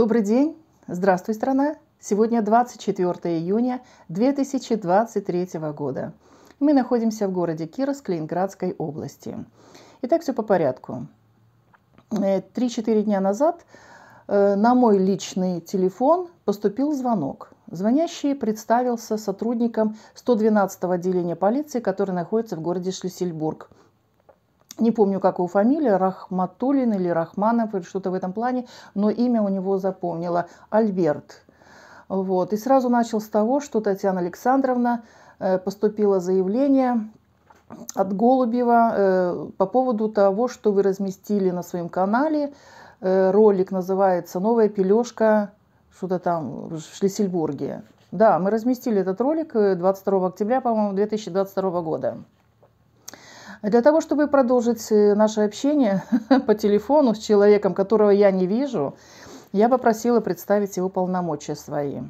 Добрый день! Здравствуй, страна! Сегодня 24 июня 2023 года. Мы находимся в городе Кировск Ленинградской области. Итак, все по порядку. 3-4 э, дня назад э, на мой личный телефон поступил звонок. Звонящий представился сотрудником 112-го отделения полиции, который находится в городе Шлиссельбург, не помню, как его фамилия, Рахматулин или Рахманов, или что-то в этом плане, но имя у него запомнила Альберт. Вот. И сразу начал с того, что Татьяна Александровна э, поступила заявление от Голубева э, по поводу того, что вы разместили на своем канале. Э, ролик называется «Новая пележка» что-то там в Шлиссельбурге. Да, мы разместили этот ролик 22 октября, по-моему, 2022 года. Для того, чтобы продолжить э, наше общение по телефону с человеком, которого я не вижу, я попросила представить его полномочия свои.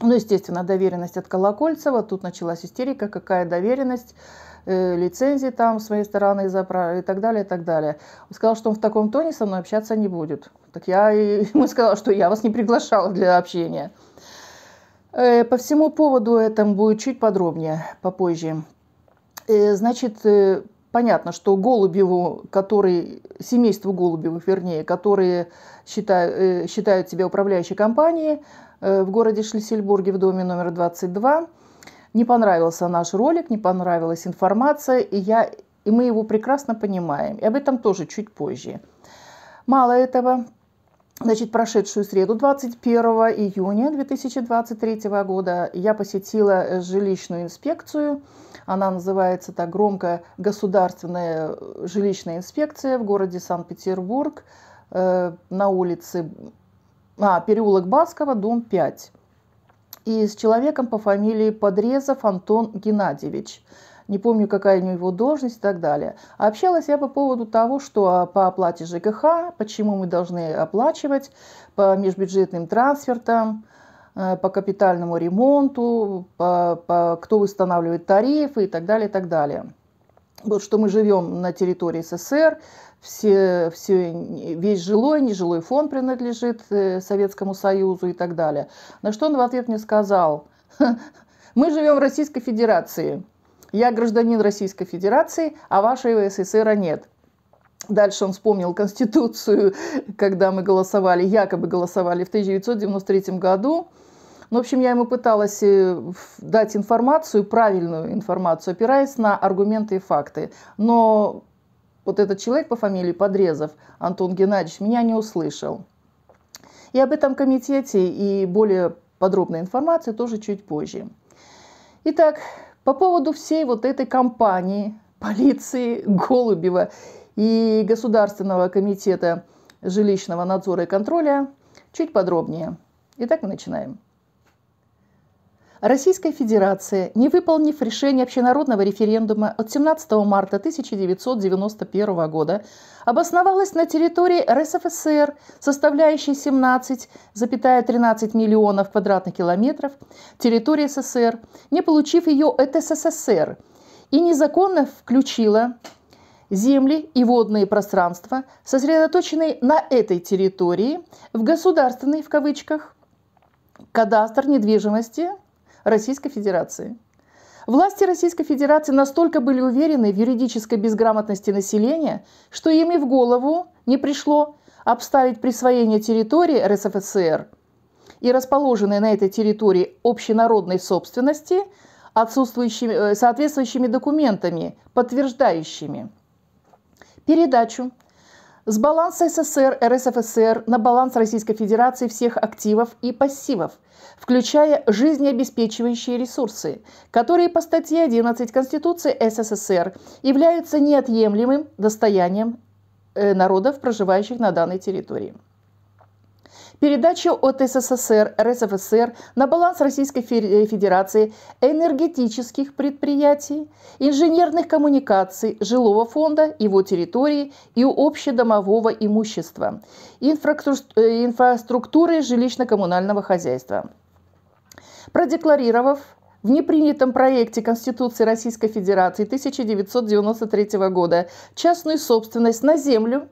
Ну, естественно, доверенность от Колокольцева. Тут началась истерика, какая доверенность, э, лицензии там с моей стороны и так далее, и так далее. Он сказал, что он в таком тоне со мной общаться не будет. Так я ему сказала, что я вас не приглашала для общения. Э, по всему поводу этому будет чуть подробнее попозже. Э, значит, э, понятно, что Голубеву, который, семейство Голубевых, вернее, которые считают, э, считают себя управляющей компанией э, в городе Шлиссельбурге в доме номер 22, не понравился наш ролик, не понравилась информация, и, я, и мы его прекрасно понимаем. И об этом тоже чуть позже. Мало этого, Значит, прошедшую среду, 21 июня 2023 года, я посетила жилищную инспекцию – она называется так громко «Государственная э, жилищная инспекция в городе Санкт-Петербург э, на улице а, переулок Баскова, дом 5». И с человеком по фамилии Подрезов Антон Геннадьевич не помню, какая у него должность и так далее. Общалась я по поводу того, что а, по оплате ЖКХ, почему мы должны оплачивать по межбюджетным трансфертам, Э, по капитальному ремонту, по, по, кто устанавливает тарифы и так далее, и так далее. Вот что мы живем на территории СССР, все, все, весь жилой, нежилой фонд принадлежит э, Советскому Союзу и так далее. На что он в ответ мне сказал, мы живем в Российской Федерации, я гражданин Российской Федерации, а вашего СССР нет. Дальше он вспомнил Конституцию, когда мы голосовали, якобы голосовали в 1993 году. Ну, в общем, я ему пыталась э, дать информацию, правильную информацию, опираясь на аргументы и факты. Но вот этот человек по фамилии Подрезов, Антон Геннадьевич, меня не услышал. И об этом комитете и более подробная информация тоже чуть позже. Итак, по поводу всей вот этой кампании полиции Голубева и Государственного комитета жилищного надзора и контроля чуть подробнее. Итак, мы начинаем. Российская Федерация, не выполнив решение общенародного референдума от 17 марта 1991 года, обосновалась на территории РСФСР, составляющей 17,13 миллионов квадратных километров территории СССР, не получив ее от СССР, и незаконно включила земли и водные пространства, сосредоточенные на этой территории, в государственный, в кавычках, кадастр недвижимости – Российской Федерации. Власти Российской Федерации настолько были уверены в юридической безграмотности населения, что им и в голову не пришло обставить присвоение территории РСФСР и расположенной на этой территории общенародной собственности отсутствующими, э, соответствующими документами, подтверждающими передачу с баланса СССР, РСФСР на баланс Российской Федерации всех активов и пассивов, включая жизнеобеспечивающие ресурсы, которые по статье 11 Конституции СССР являются неотъемлемым достоянием э, народов, проживающих на данной территории передача от СССР, РСФСР на баланс Российской э, Федерации энергетических предприятий, инженерных коммуникаций, жилого фонда, его территории и общедомового имущества, э, инфраструктуры жилищно-коммунального хозяйства. Продекларировав в непринятом проекте Конституции Российской Федерации 1993 года частную собственность на землю,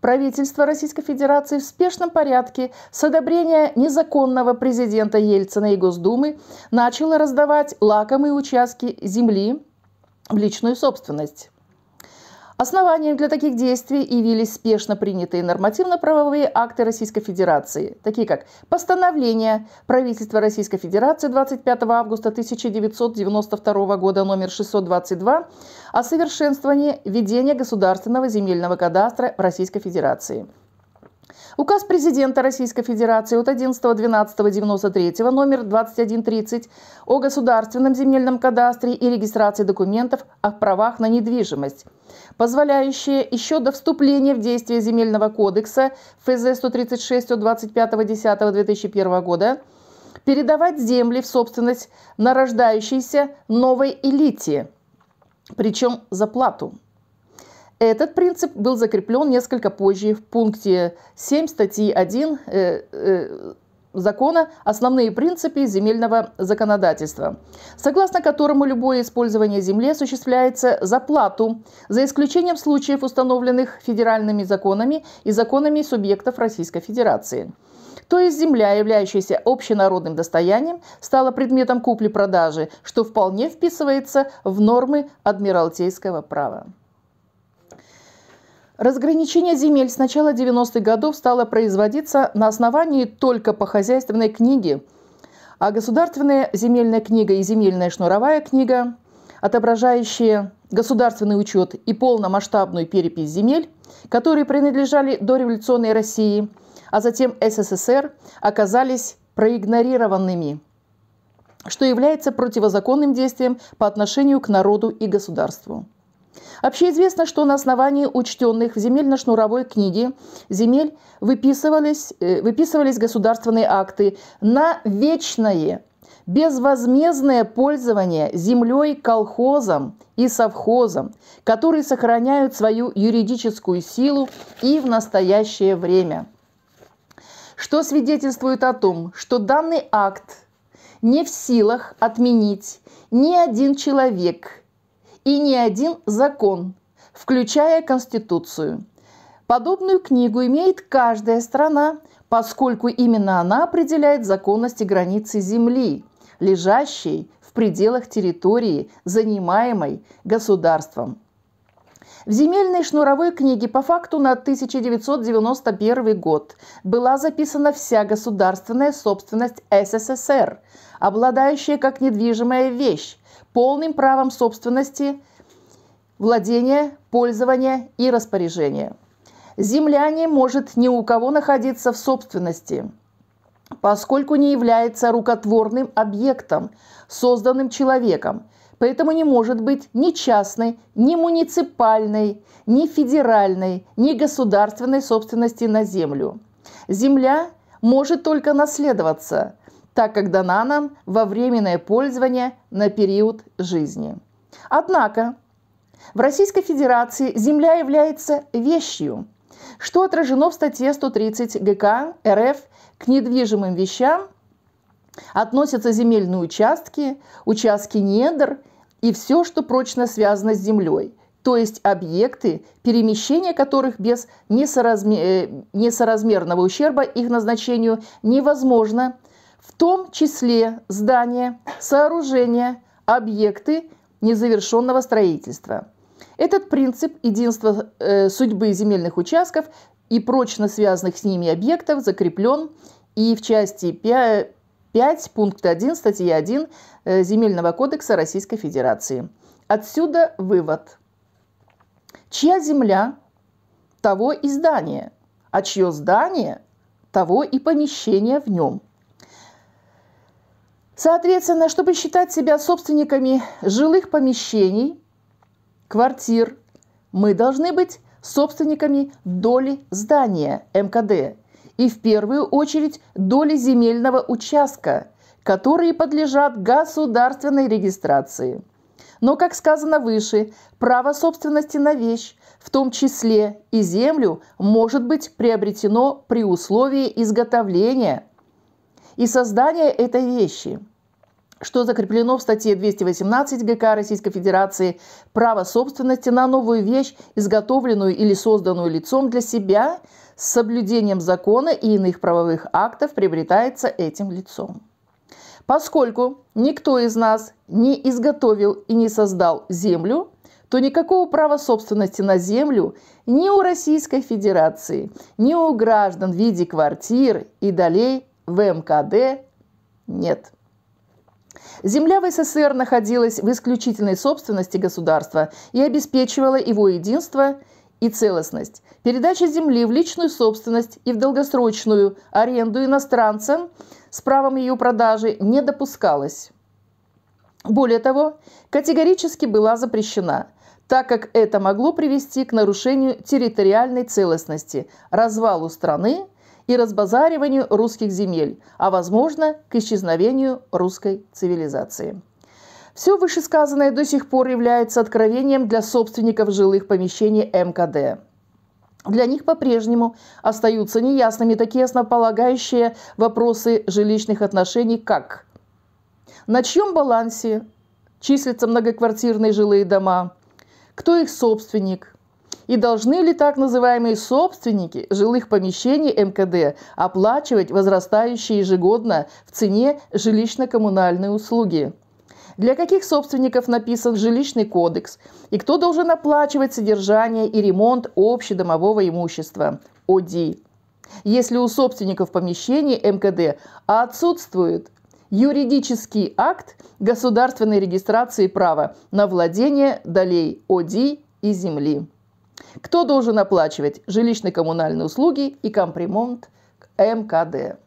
правительство Российской Федерации в спешном порядке с одобрения незаконного президента Ельцина и Госдумы начало раздавать лакомые участки земли в личную собственность. Основанием для таких действий явились спешно принятые нормативно-правовые акты Российской Федерации, такие как постановление правительства Российской Федерации 25 августа 1992 года номер 622 о совершенствовании ведения государственного земельного кадастра в Российской Федерации, Указ президента Российской Федерации от 11.12.93 номер 2130 о государственном земельном кадастре и регистрации документов о правах на недвижимость – позволяющее еще до вступления в действие Земельного кодекса ФЗ 136 от 25.10.2001 года передавать земли в собственность нарождающейся новой элите, причем за плату. Этот принцип был закреплен несколько позже в пункте 7 статьи 1 э, э закона основные принципы земельного законодательства, согласно которому любое использование земли осуществляется за плату, за исключением случаев, установленных федеральными законами и законами субъектов Российской Федерации. То есть земля, являющаяся общенародным достоянием, стала предметом купли-продажи, что вполне вписывается в нормы адмиралтейского права. Разграничение земель с начала 90-х годов стало производиться на основании только по хозяйственной книге, а государственная земельная книга и земельная шнуровая книга, отображающие государственный учет и полномасштабную перепись земель, которые принадлежали до революционной России, а затем СССР, оказались проигнорированными, что является противозаконным действием по отношению к народу и государству. Общеизвестно, что на основании учтенных в земельно-шнуровой книге земель выписывались, э, выписывались государственные акты на вечное безвозмездное пользование землей колхозом и совхозом, которые сохраняют свою юридическую силу и в настоящее время. Что свидетельствует о том, что данный акт не в силах отменить ни один человек, и ни один закон, включая Конституцию. Подобную книгу имеет каждая страна, поскольку именно она определяет законности границы Земли, лежащей в пределах территории, занимаемой государством. В земельной шнуровой книге по факту на 1991 год была записана вся государственная собственность СССР, обладающая как недвижимая вещь полным правом собственности, владения, пользования и распоряжения. Земля не может ни у кого находиться в собственности, поскольку не является рукотворным объектом, созданным человеком, поэтому не может быть ни частной, ни муниципальной, ни федеральной, ни государственной собственности на землю. Земля может только наследоваться, так как дана нам во временное пользование на период жизни. Однако в Российской Федерации земля является вещью, что отражено в статье 130 ГК РФ к недвижимым вещам относятся земельные участки, участки недр и все, что прочно связано с землей, то есть объекты, перемещение которых без э, несоразмерного ущерба их назначению невозможно в том числе здания, сооружения, объекты незавершенного строительства. Этот принцип единства э, судьбы земельных участков и прочно связанных с ними объектов закреплен и в части 5, 5 пункта 1 статьи 1 э, Земельного кодекса Российской Федерации. Отсюда вывод. Чья земля, того и здание, а чье здание, того и помещение в нем – Соответственно, чтобы считать себя собственниками жилых помещений, квартир, мы должны быть собственниками доли здания МКД и в первую очередь доли земельного участка, которые подлежат государственной регистрации. Но, как сказано выше, право собственности на вещь, в том числе и землю, может быть приобретено при условии изготовления и создания этой вещи – что закреплено в статье 218 ГК Российской Федерации право собственности на новую вещь, изготовленную или созданную лицом для себя, с соблюдением закона и иных правовых актов приобретается этим лицом. Поскольку никто из нас не изготовил и не создал землю, то никакого права собственности на землю ни у Российской Федерации, ни у граждан в виде квартир и долей в МКД нет. Земля в СССР находилась в исключительной собственности государства и обеспечивала его единство и целостность. Передача земли в личную собственность и в долгосрочную аренду иностранцам с правом ее продажи не допускалась. Более того, категорически была запрещена, так как это могло привести к нарушению территориальной целостности, развалу страны и разбазариванию русских земель, а возможно к исчезновению русской цивилизации. Все вышесказанное до сих пор является откровением для собственников жилых помещений МКД. Для них по-прежнему остаются неясными такие основополагающие вопросы жилищных отношений, как на чьем балансе числятся многоквартирные жилые дома, кто их собственник, и должны ли так называемые собственники жилых помещений МКД оплачивать возрастающие ежегодно в цене жилищно-коммунальные услуги? для каких собственников написан жилищный кодекс и кто должен оплачивать содержание и ремонт общедомового имущества – ОДИ. Если у собственников помещений МКД отсутствует юридический акт государственной регистрации права на владение долей ОДИ и земли. Кто должен оплачивать жилищно-коммунальные услуги и компримонт МКД?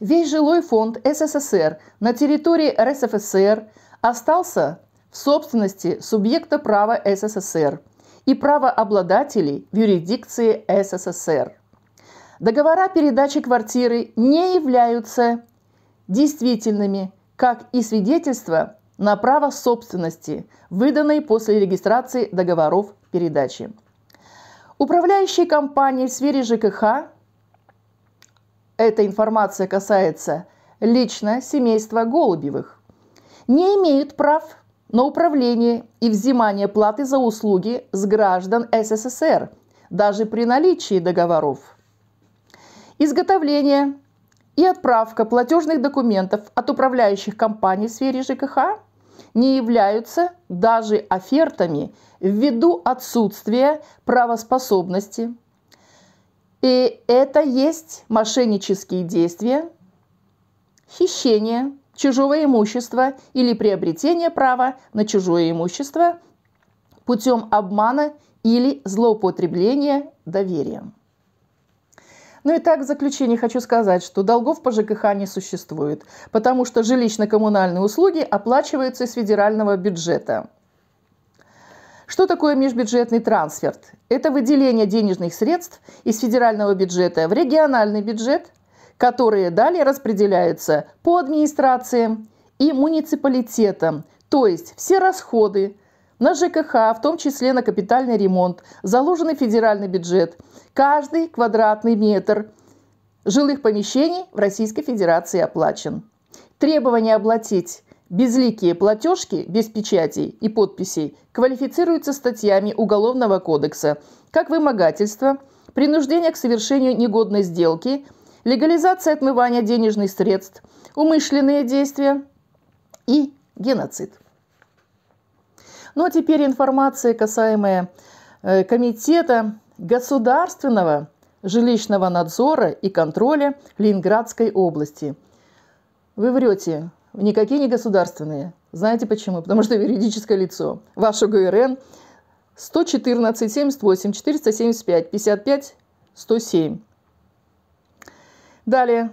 Весь жилой фонд СССР на территории РСФСР остался в собственности субъекта права СССР и правообладателей в юрисдикции СССР. Договора передачи квартиры не являются действительными, как и свидетельство на право собственности, выданной после регистрации договоров передачи. Управляющие компании в сфере ЖКХ, эта информация касается лично семейства Голубевых, не имеют прав на управление и взимание платы за услуги с граждан СССР, даже при наличии договоров. Изготовление и отправка платежных документов от управляющих компаний в сфере ЖКХ не являются даже офертами ввиду отсутствия правоспособности. И это есть мошеннические действия, хищение чужого имущества или приобретение права на чужое имущество путем обмана или злоупотребления доверием. Ну и так, в заключение хочу сказать, что долгов по ЖКХ не существует, потому что жилищно-коммунальные услуги оплачиваются из федерального бюджета. Что такое межбюджетный трансферт? Это выделение денежных средств из федерального бюджета в региональный бюджет, которые далее распределяются по администрациям и муниципалитетам, то есть все расходы, на ЖКХ, в том числе на капитальный ремонт, заложенный федеральный бюджет. Каждый квадратный метр жилых помещений в Российской Федерации оплачен. Требование оплатить безликие платежки без печатей и подписей квалифицируется статьями Уголовного кодекса как вымогательство, принуждение к совершению негодной сделки, легализация отмывания денежных средств, умышленные действия и геноцид. Ну а теперь информация, касаемая э, Комитета государственного жилищного надзора и контроля Ленинградской области. Вы врете, никакие не государственные. Знаете почему? Потому что юридическое лицо. Ваш ОГРН 114 78 475 55 107. Далее.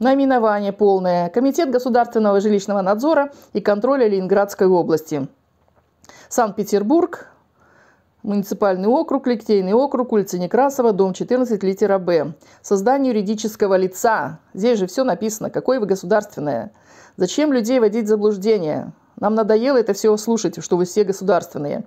Наименование полное. Комитет государственного жилищного надзора и контроля Ленинградской области – Санкт-Петербург, муниципальный округ, Лектейный округ, улица Некрасова, дом 14, литера «Б». Создание юридического лица. Здесь же все написано. Какое вы государственное? Зачем людей водить в заблуждение? Нам надоело это все слушать, что вы все государственные.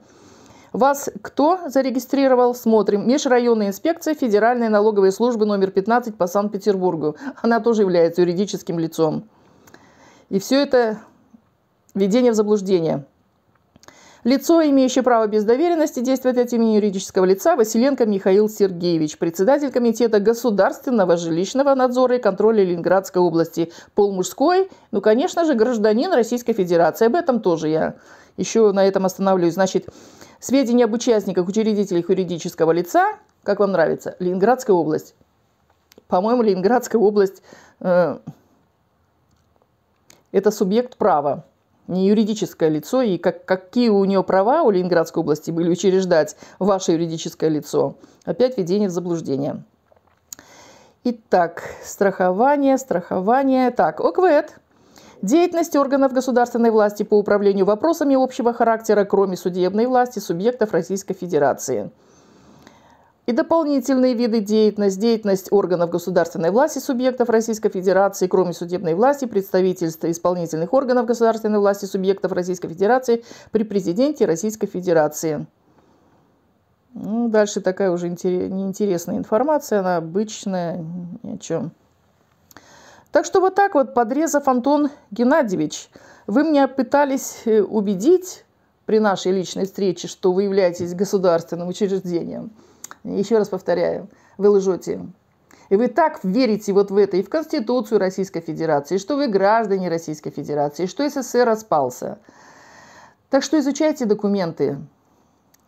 Вас кто зарегистрировал? Смотрим. Межрайонная инспекция Федеральной налоговой службы номер 15 по Санкт-Петербургу. Она тоже является юридическим лицом. И все это введение в заблуждение. Лицо, имеющее право без доверенности действовать от имени юридического лица, Василенко Михаил Сергеевич, председатель Комитета государственного жилищного надзора и контроля Ленинградской области. Пол мужской, ну, конечно же, гражданин Российской Федерации. Об этом тоже я еще на этом останавливаюсь. Значит, сведения об участниках, учредителях юридического лица, как вам нравится, Ленинградская область. По-моему, Ленинградская область э, – это субъект права не юридическое лицо, и как, какие у нее права у Ленинградской области были учреждать ваше юридическое лицо. Опять введение в заблуждение. Итак, страхование, страхование. Так, ОКВЭД. Деятельность органов государственной власти по управлению вопросами общего характера, кроме судебной власти, субъектов Российской Федерации – и дополнительные виды деятельности, деятельность органов государственной власти субъектов Российской Федерации, кроме судебной власти, представительства исполнительных органов государственной власти субъектов Российской Федерации при президенте Российской Федерации. Ну, дальше такая уже неинтересная информация, она обычная, ни о чем. Так что вот так вот, подрезав Антон Геннадьевич, вы меня пытались э, убедить при нашей личной встрече, что вы являетесь государственным учреждением – еще раз повторяю, вы лжете. И вы так верите вот в это, и в Конституцию Российской Федерации, что вы граждане Российской Федерации, и что СССР распался. Так что изучайте документы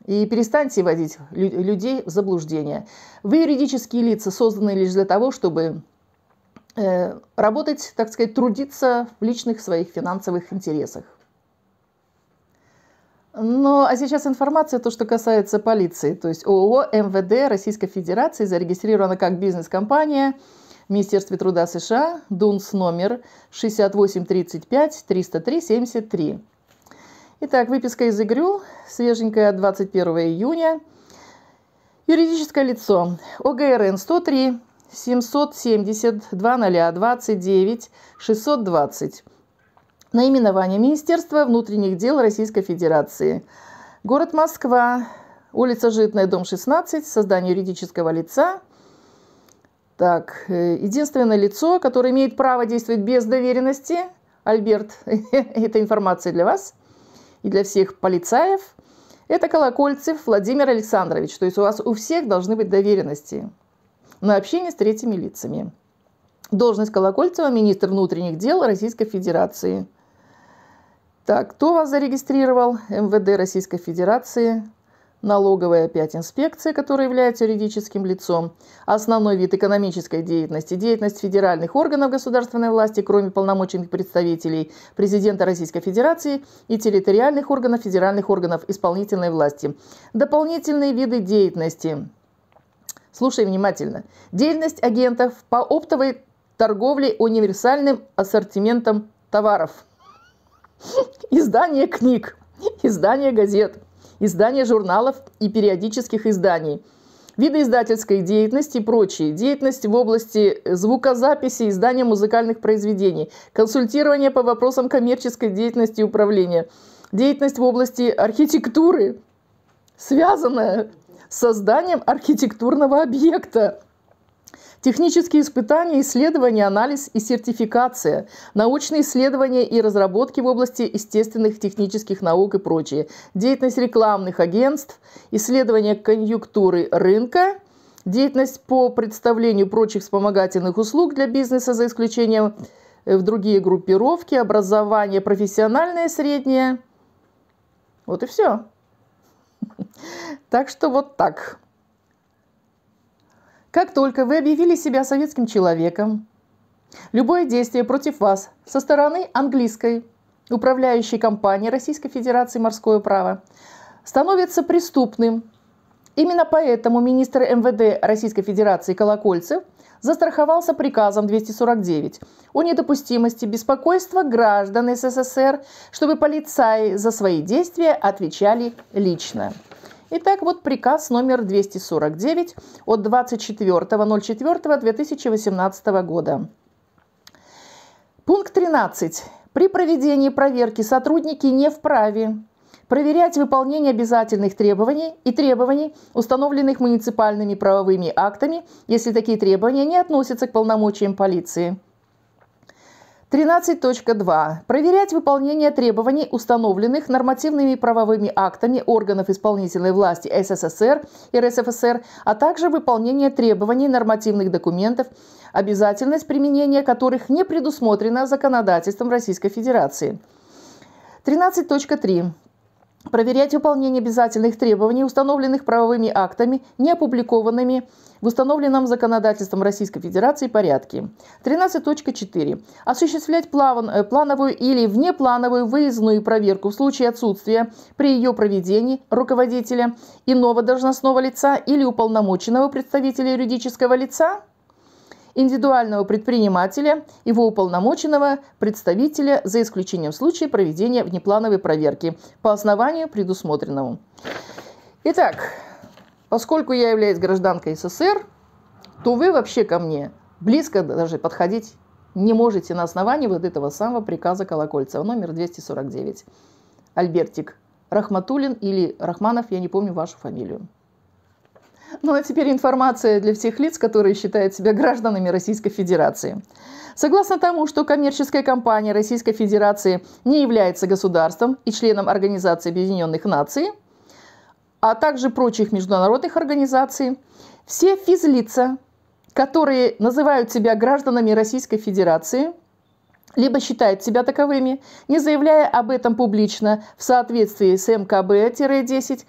и перестаньте вводить людей в заблуждение. Вы юридические лица, созданы лишь для того, чтобы э, работать, так сказать, трудиться в личных своих финансовых интересах. Ну, а сейчас информация, то, что касается полиции. То есть ООО МВД Российской Федерации зарегистрировано как бизнес-компания в Министерстве труда США, ДУНС номер 6835-303-73. Итак, выписка из ИГРЮ, свеженькая 21 июня. Юридическое лицо. ОГРН 103 770 2029 620. Наименование Министерства внутренних дел Российской Федерации. Город Москва, улица Житная, дом 16, создание юридического лица. Так, э, единственное лицо, которое имеет право действовать без доверенности, Альберт, это информация для вас и для всех полицаев, это Колокольцев Владимир Александрович. То есть у вас у всех должны быть доверенности на общение с третьими лицами. Должность Колокольцева – министр внутренних дел Российской Федерации – так, кто вас зарегистрировал? МВД Российской Федерации, налоговая опять инспекция, которая является юридическим лицом, основной вид экономической деятельности, деятельность федеральных органов государственной власти, кроме полномоченных представителей президента Российской Федерации и территориальных органов, федеральных органов исполнительной власти. Дополнительные виды деятельности. Слушай внимательно. Деятельность агентов по оптовой торговле универсальным ассортиментом товаров – Издание книг, издание газет, издание журналов и периодических изданий – виды издательской деятельности и прочие, деятельности в области звукозаписи, издания музыкальных произведений, консультирование по вопросам коммерческой деятельности и управления, деятельность в области архитектуры, связанная с созданием архитектурного объекта, Технические испытания, исследования, анализ и сертификация, научные исследования и разработки в области естественных технических наук и прочее, деятельность рекламных агентств, исследование конъюнктуры рынка, деятельность по представлению прочих вспомогательных услуг для бизнеса за исключением э, в другие группировки, образование профессиональное, среднее. Вот и все. Так что вот так. Как только вы объявили себя советским человеком, любое действие против вас со стороны английской управляющей компании Российской Федерации «Морское право» становится преступным. Именно поэтому министр МВД Российской Федерации Колокольцев застраховался приказом 249 о недопустимости беспокойства граждан СССР, чтобы полицаи за свои действия отвечали лично. Итак, вот приказ номер 249 от 24.04.2018 года. Пункт 13. При проведении проверки сотрудники не вправе проверять выполнение обязательных требований и требований, установленных муниципальными правовыми актами, если такие требования не относятся к полномочиям полиции. 13.2. Проверять выполнение требований, установленных нормативными правовыми актами органов исполнительной власти СССР и РСФСР, а также выполнение требований нормативных документов, обязательность применения которых не предусмотрена законодательством Российской Федерации. 13.3 проверять выполнение обязательных требований, установленных правовыми актами, не опубликованными в установленном законодательством Российской Федерации порядке. 13.4. Осуществлять плаван, э, плановую или внеплановую выездную проверку в случае отсутствия при ее проведении руководителя иного должностного лица или уполномоченного представителя юридического лица индивидуального предпринимателя, его уполномоченного представителя за исключением случая проведения внеплановой проверки по основанию предусмотренному. Итак, поскольку я являюсь гражданкой СССР, то вы вообще ко мне близко даже подходить не можете на основании вот этого самого приказа Колокольцева, номер 249. Альбертик Рахматулин или Рахманов, я не помню вашу фамилию. Ну а теперь информация для всех лиц, которые считают себя гражданами Российской Федерации. Согласно тому, что коммерческая компания Российской Федерации не является государством и членом Организации Объединенных Наций, а также прочих международных организаций, все физлица, которые называют себя гражданами Российской Федерации, либо считают себя таковыми, не заявляя об этом публично в соответствии с МКБ-10,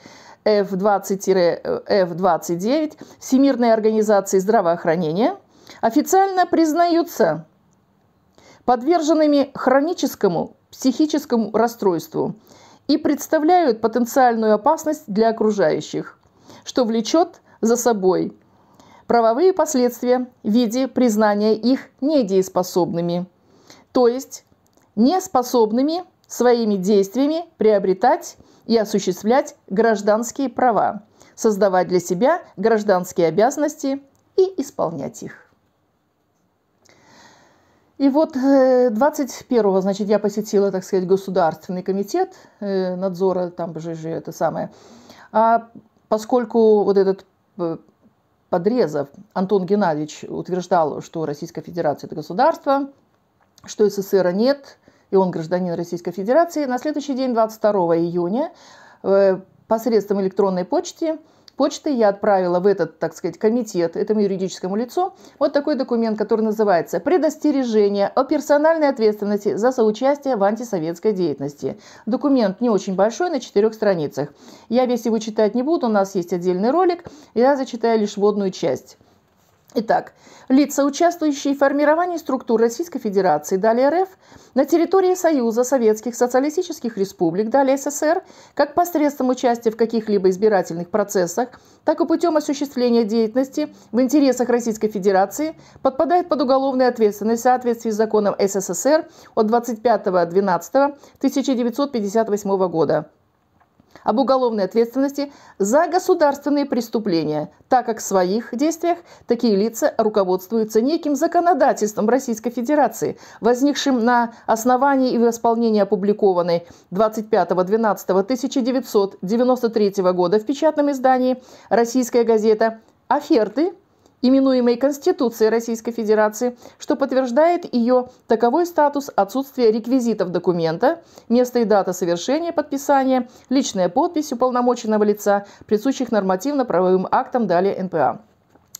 F20-F29 Всемирной организации здравоохранения официально признаются подверженными хроническому психическому расстройству и представляют потенциальную опасность для окружающих, что влечет за собой правовые последствия в виде признания их недееспособными, то есть неспособными своими действиями приобретать и осуществлять гражданские права, создавать для себя гражданские обязанности и исполнять их. И вот 21-го, э, значит, я посетила, так сказать, Государственный комитет э, надзора, там же, же это самое. А поскольку вот этот э, Подрезов Антон Геннадьевич утверждал, что Российская Федерация – это государство, что СССР нет, и он гражданин Российской Федерации, на следующий день, 22 июня, э, посредством электронной почты, почты я отправила в этот, так сказать, комитет, этому юридическому лицу, вот такой документ, который называется «Предостережение о персональной ответственности за соучастие в антисоветской деятельности». Документ не очень большой, на четырех страницах. Я весь его читать не буду, у нас есть отдельный ролик, я зачитаю лишь водную часть. Итак, лица, участвующие в формировании структур Российской Федерации, далее РФ, на территории Союза Советских Социалистических Республик, далее СССР, как посредством участия в каких-либо избирательных процессах, так и путем осуществления деятельности в интересах Российской Федерации, подпадает под уголовную ответственность в соответствии с законом СССР от 25.12.1958 года об уголовной ответственности за государственные преступления, так как в своих действиях такие лица руководствуются неким законодательством Российской Федерации, возникшим на основании и в исполнении опубликованной 25.12.1993 года в печатном издании «Российская газета» оферты именуемой Конституцией Российской Федерации, что подтверждает ее таковой статус отсутствия реквизитов документа, место и дата совершения подписания, личная подпись уполномоченного лица, присущих нормативно-правовым актам далее НПА.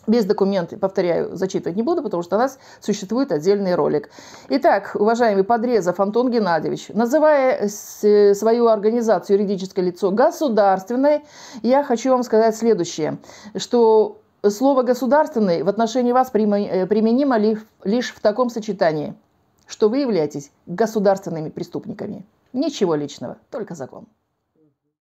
Без документов, повторяю, зачитывать не буду, потому что у нас существует отдельный ролик. Итак, уважаемый Подрезов Антон Геннадьевич, называя свою организацию юридическое лицо государственной, я хочу вам сказать следующее, что Слово «государственный» в отношении вас э, применимо лишь в таком сочетании, что вы являетесь государственными преступниками. Ничего личного, только закон.